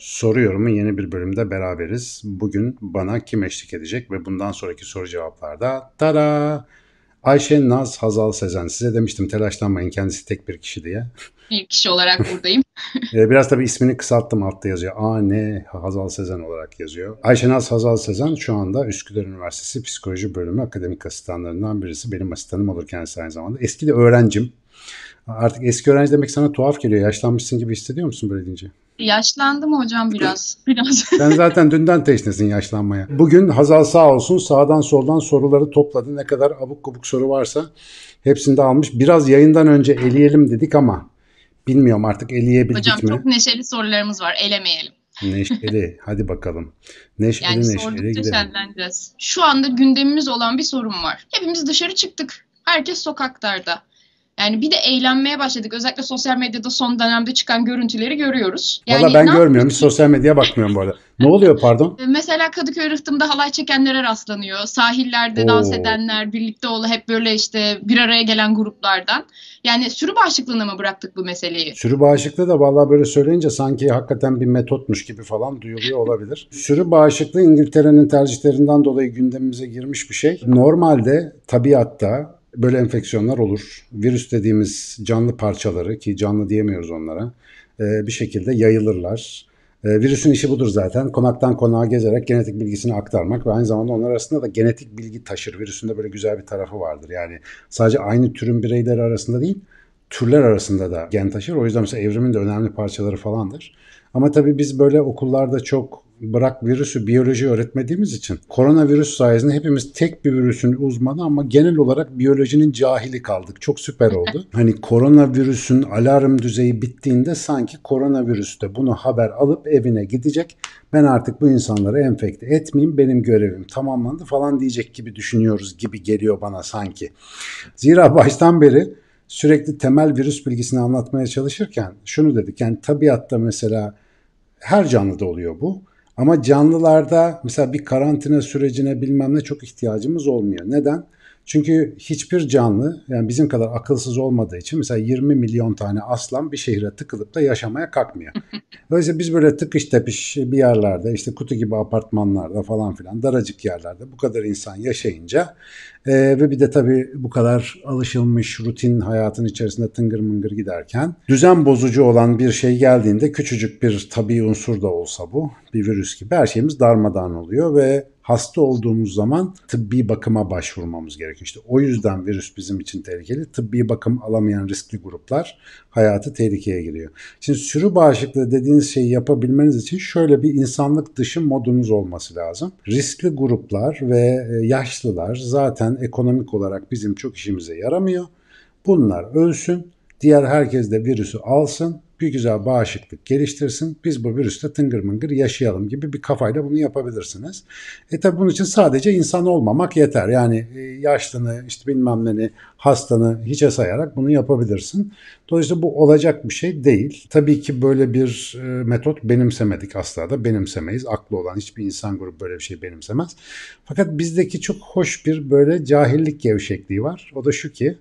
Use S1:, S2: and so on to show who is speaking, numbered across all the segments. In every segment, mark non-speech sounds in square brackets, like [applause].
S1: Soru yeni bir bölümde beraberiz. Bugün bana kim eşlik edecek ve bundan sonraki soru cevaplarda tada Ayşe Naz Hazal Sezen. Size demiştim telaşlanmayın kendisi tek bir kişi diye. Bir kişi olarak [laughs] buradayım. E, biraz tabii ismini kısalttım altta yazıyor. A A.N. Hazal Sezen olarak yazıyor. Ayşe Naz Hazal Sezen şu anda Üsküdar Üniversitesi Psikoloji Bölümü akademik asistanlarından birisi. Benim asistanım olur kendisi aynı zamanda. Eski de öğrencim. Artık eski öğrenci demek sana tuhaf geliyor. Yaşlanmışsın gibi hissediyor musun böyle deyince? Yaşlandım hocam biraz. [laughs] biraz. Sen zaten dünden teşnesin yaşlanmaya. Bugün Hazal sağ olsun sağdan soldan soruları topladı. Ne kadar abuk kubuk soru varsa hepsini de almış. Biraz yayından önce eleyelim dedik ama bilmiyorum artık eleyebildik hocam, mi? Hocam çok neşeli sorularımız var. Elemeyelim. Neşeli. [laughs] hadi bakalım. Neşeli yani neşeli gidelim. Şu anda gündemimiz olan bir sorun var. Hepimiz dışarı çıktık. Herkes sokaklarda. Yani bir de eğlenmeye başladık. Özellikle sosyal medyada son dönemde çıkan görüntüleri görüyoruz. Yani Valla ben görmüyorum. Hiç sosyal medyaya bakmıyorum bu arada. Ne oluyor pardon? [laughs] Mesela Kadıköy Rıhtım'da halay çekenlere rastlanıyor. Sahillerde Oo. dans edenler, birlikte olu hep böyle işte bir araya gelen gruplardan. Yani sürü bağışıklığına mı bıraktık bu meseleyi? Sürü bağışıklığı da valla böyle söyleyince sanki hakikaten bir metotmuş gibi falan duyuluyor olabilir. [laughs] sürü bağışıklığı İngiltere'nin tercihlerinden dolayı gündemimize girmiş bir şey. Normalde tabiatta böyle enfeksiyonlar olur. Virüs dediğimiz canlı parçaları ki canlı diyemiyoruz onlara e, bir şekilde yayılırlar. E, virüsün işi budur zaten. Konaktan konağa gezerek genetik bilgisini aktarmak ve aynı zamanda onlar arasında da genetik bilgi taşır. Virüsün de böyle güzel bir tarafı vardır. Yani sadece aynı türün bireyleri arasında değil, türler arasında da gen taşır. O yüzden mesela evrimin de önemli parçaları falandır. Ama tabii biz böyle okullarda çok bırak virüsü biyoloji öğretmediğimiz için koronavirüs sayesinde hepimiz tek bir virüsün uzmanı ama genel olarak biyolojinin cahili kaldık. Çok süper oldu. [laughs] hani koronavirüsün alarm düzeyi bittiğinde sanki koronavirüs de bunu haber alıp evine gidecek. Ben artık bu insanları enfekte etmeyeyim. Benim görevim tamamlandı falan diyecek gibi düşünüyoruz gibi geliyor bana sanki. Zira baştan beri sürekli temel virüs bilgisini anlatmaya çalışırken şunu dedik. Yani tabiatta mesela her canlıda oluyor bu. Ama canlılarda mesela bir karantina sürecine bilmem ne çok ihtiyacımız olmuyor. Neden? Çünkü hiçbir canlı yani bizim kadar akılsız olmadığı için mesela 20 milyon tane aslan bir şehre tıkılıp da yaşamaya kalkmıyor. [laughs] Dolayısıyla biz böyle tıkış tepiş bir yerlerde işte kutu gibi apartmanlarda falan filan daracık yerlerde bu kadar insan yaşayınca e, ve bir de tabii bu kadar alışılmış rutin hayatın içerisinde tıngır mıngır giderken düzen bozucu olan bir şey geldiğinde küçücük bir tabii unsur da olsa bu bir virüs gibi her şeyimiz darmadağın oluyor ve hasta olduğumuz zaman tıbbi bakıma başvurmamız gerekiyor. İşte o yüzden virüs bizim için tehlikeli. Tıbbi bakım alamayan riskli gruplar hayatı tehlikeye giriyor. Şimdi sürü bağışıklığı dediğiniz şeyi yapabilmeniz için şöyle bir insanlık dışı modunuz olması lazım. Riskli gruplar ve e, yaşlılar zaten ekonomik olarak bizim çok işimize yaramıyor. Bunlar ölsün, diğer herkes de virüsü alsın, bir güzel bağışıklık geliştirsin. Biz bu virüste tıngır mıngır yaşayalım gibi bir kafayla bunu yapabilirsiniz. E tabi bunun için sadece insan olmamak yeter. Yani e, yaşlını, işte bilmem neni, hastanı hiçe sayarak bunu yapabilirsin. Dolayısıyla bu olacak bir şey değil. Tabii ki böyle bir e, metot benimsemedik asla da benimsemeyiz. Aklı olan hiçbir insan grubu böyle bir şey benimsemez. Fakat bizdeki çok hoş bir böyle cahillik gevşekliği var. O da şu ki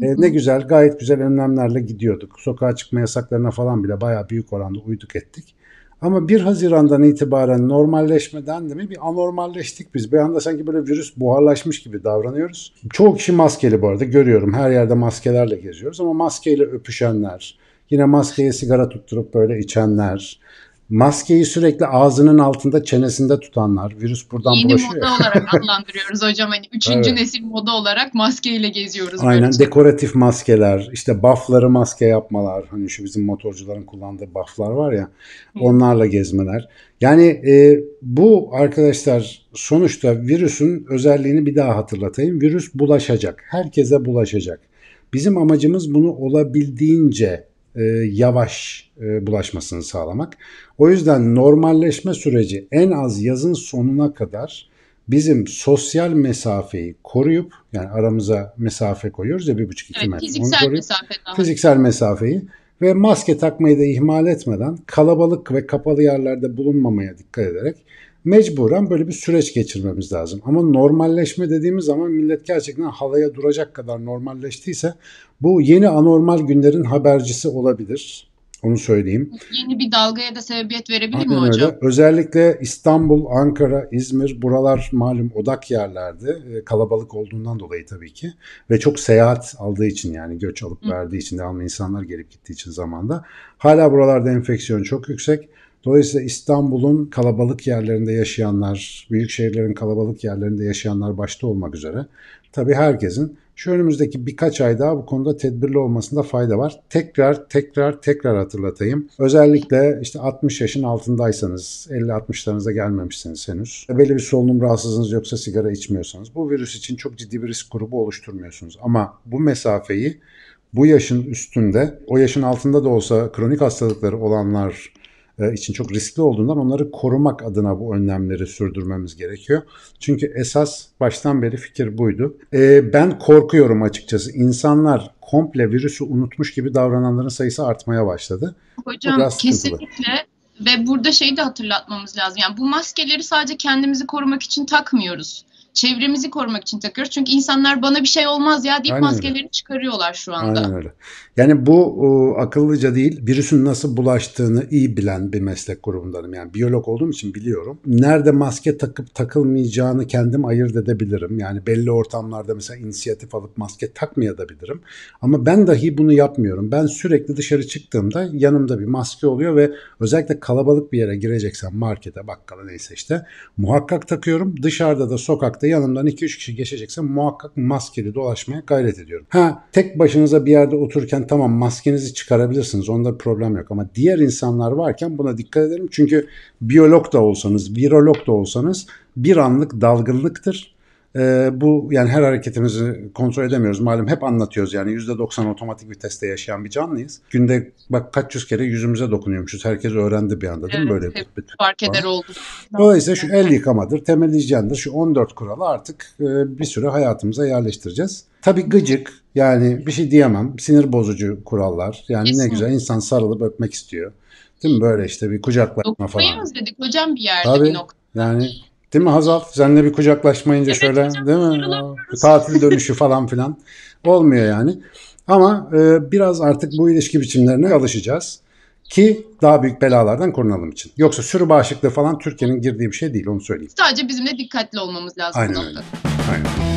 S1: e, ne güzel gayet güzel önlemlerle gidiyorduk. Sokağa çıkma yasaklarına falan bile bayağı büyük oranda uyduk ettik. Ama 1 Haziran'dan itibaren normalleşmeden de mi bir anormalleştik biz. Bir anda sanki böyle virüs buharlaşmış gibi davranıyoruz. Çoğu kişi maskeli bu arada görüyorum. Her yerde maskelerle geziyoruz ama maskeyle öpüşenler, yine maskeye sigara tutturup böyle içenler, maskeyi sürekli ağzının altında çenesinde tutanlar virüs buradan Yeni bulaşıyor. Yeni moda olarak [laughs] adlandırıyoruz hocam hani üçüncü evet. nesil moda olarak maskeyle geziyoruz. Aynen böyle. dekoratif maskeler işte buffları maske yapmalar hani şu bizim motorcuların kullandığı bufflar var ya Hı. onlarla gezmeler. Yani e, bu arkadaşlar sonuçta virüsün özelliğini bir daha hatırlatayım. Virüs bulaşacak. Herkese bulaşacak. Bizim amacımız bunu olabildiğince e, yavaş e, bulaşmasını sağlamak. O yüzden normalleşme süreci en az yazın sonuna kadar bizim sosyal mesafeyi koruyup yani aramıza mesafe koyuyoruz ya bir buçuk iki evet, metre. Fiziksel, mesafe, fiziksel mesafeyi ve maske takmayı da ihmal etmeden kalabalık ve kapalı yerlerde bulunmamaya dikkat ederek mecburen böyle bir süreç geçirmemiz lazım. Ama normalleşme dediğimiz zaman millet gerçekten halaya duracak kadar normalleştiyse bu yeni anormal günlerin habercisi olabilir. Onu söyleyeyim. Yeni bir dalgaya da sebebiyet verebilir Aynen mi hocam? Öyle. Özellikle İstanbul, Ankara, İzmir buralar malum odak yerlerdi. E, kalabalık olduğundan dolayı tabii ki. Ve çok seyahat aldığı için yani göç alıp Hı. verdiği için devamlı insanlar gelip gittiği için zamanda. Hala buralarda enfeksiyon çok yüksek. Dolayısıyla İstanbul'un kalabalık yerlerinde yaşayanlar, büyük şehirlerin kalabalık yerlerinde yaşayanlar başta olmak üzere Tabi herkesin şu önümüzdeki birkaç ay daha bu konuda tedbirli olmasında fayda var. Tekrar tekrar tekrar hatırlatayım. Özellikle işte 60 yaşın altındaysanız, 50-60'larınıza gelmemişsiniz henüz. Belli bir solunum rahatsızlığınız yoksa sigara içmiyorsanız bu virüs için çok ciddi bir risk grubu oluşturmuyorsunuz. Ama bu mesafeyi bu yaşın üstünde, o yaşın altında da olsa kronik hastalıkları olanlar e, için çok riskli olduğundan onları korumak adına bu önlemleri sürdürmemiz gerekiyor. Çünkü esas baştan beri fikir buydu. E, ben korkuyorum açıkçası. İnsanlar komple virüsü unutmuş gibi davrananların sayısı artmaya başladı. Hocam kesinlikle ve burada şeyi de hatırlatmamız lazım. Yani bu maskeleri sadece kendimizi korumak için takmıyoruz çevremizi korumak için takıyoruz. Çünkü insanlar bana bir şey olmaz ya deyip Aynen maskelerini öyle. çıkarıyorlar şu anda. Aynen öyle. Yani bu o, akıllıca değil. Virüsün nasıl bulaştığını iyi bilen bir meslek grubundanım. Yani biyolog olduğum için biliyorum. Nerede maske takıp takılmayacağını kendim ayırt edebilirim. Yani belli ortamlarda mesela inisiyatif alıp maske takmayabilirim. Ama ben dahi bunu yapmıyorum. Ben sürekli dışarı çıktığımda yanımda bir maske oluyor ve özellikle kalabalık bir yere gireceksen markete, bakkala neyse işte muhakkak takıyorum. Dışarıda da sokakta sokakta yanımdan 2-3 kişi geçecekse muhakkak maskeli dolaşmaya gayret ediyorum. Ha tek başınıza bir yerde otururken tamam maskenizi çıkarabilirsiniz onda problem yok ama diğer insanlar varken buna dikkat edelim. Çünkü biyolog da olsanız, virolog da olsanız bir anlık dalgınlıktır ee, bu yani her hareketimizi kontrol edemiyoruz. Malum hep anlatıyoruz yani %90 otomatik viteste yaşayan bir canlıyız. Günde bak kaç yüz kere yüzümüze dokunuyormuşuz. Herkes öğrendi bir anda değil mi? Böyle hep bir, bir fark eder oldu. Dolayısıyla şu el yıkamadır, temel hijyendir. Şu 14 kuralı artık e, bir süre hayatımıza yerleştireceğiz. Tabii gıcık yani bir şey diyemem. Sinir bozucu kurallar. Yani Kesinlikle. ne güzel insan sarılıp öpmek istiyor. Değil mi? Böyle işte bir kucaklaşma falan. Dokunmayı özledik hocam bir yerde Tabii, bir nokta. Yani Değil mi Hazal? Seninle bir kucaklaşmayınca evet, şöyle hocam, değil mi? Bir tatil dönüşü falan filan olmuyor yani. Ama e, biraz artık bu ilişki biçimlerine alışacağız ki daha büyük belalardan korunalım için. Yoksa sürü bağışıklığı falan Türkiye'nin girdiği bir şey değil onu söyleyeyim. Sadece bizimle dikkatli olmamız lazım. Aynen öyle. Aynen.